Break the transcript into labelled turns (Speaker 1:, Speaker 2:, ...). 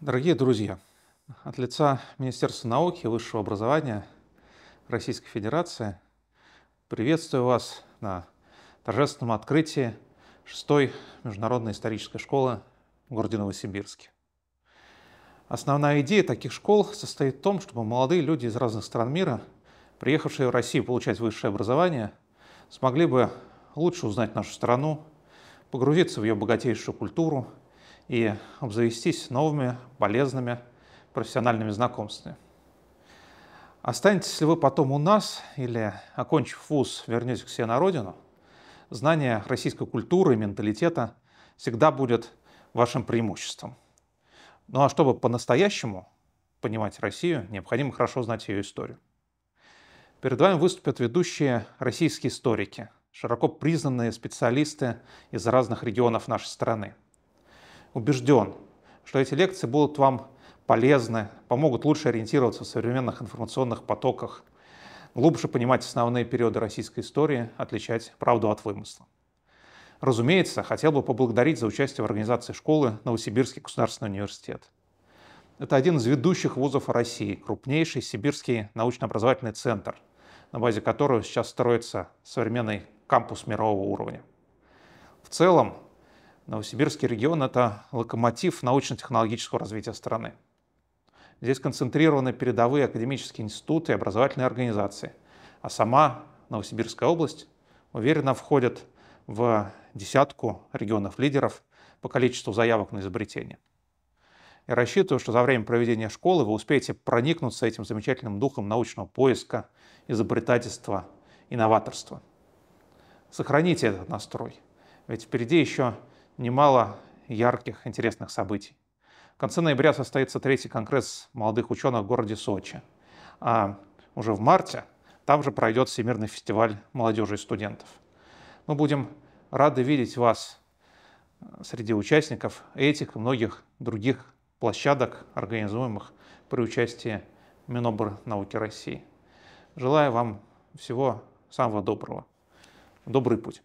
Speaker 1: Дорогие друзья, от лица Министерства науки и высшего образования Российской Федерации приветствую вас на торжественном открытии 6 международной исторической школы в городе Новосибирске. Основная идея таких школ состоит в том, чтобы молодые люди из разных стран мира, приехавшие в Россию получать высшее образование, смогли бы лучше узнать нашу страну, погрузиться в ее богатейшую культуру – и обзавестись новыми, полезными профессиональными знакомствами. Останетесь ли вы потом у нас или, окончив вуз, вернетесь к себе на родину, знание российской культуры и менталитета всегда будет вашим преимуществом. Ну а чтобы по-настоящему понимать Россию, необходимо хорошо знать ее историю. Перед вами выступят ведущие российские историки, широко признанные специалисты из разных регионов нашей страны убежден, что эти лекции будут вам полезны, помогут лучше ориентироваться в современных информационных потоках, глубже понимать основные периоды российской истории, отличать правду от вымысла. Разумеется, хотел бы поблагодарить за участие в организации школы Новосибирский государственный университет. Это один из ведущих вузов России, крупнейший сибирский научно-образовательный центр, на базе которого сейчас строится современный кампус мирового уровня. В целом, Новосибирский регион – это локомотив научно-технологического развития страны. Здесь концентрированы передовые академические институты и образовательные организации, а сама Новосибирская область уверенно входит в десятку регионов-лидеров по количеству заявок на изобретение. Я рассчитываю, что за время проведения школы вы успеете проникнуться этим замечательным духом научного поиска, изобретательства, инноваторства. Сохраните этот настрой, ведь впереди еще – немало ярких, интересных событий. В конце ноября состоится третий конгресс молодых ученых в городе Сочи. А уже в марте там же пройдет Всемирный фестиваль молодежи и студентов. Мы будем рады видеть вас э, среди участников этих и многих других площадок, организуемых при участии Минобрнауки России. Желаю вам всего самого доброго. Добрый путь.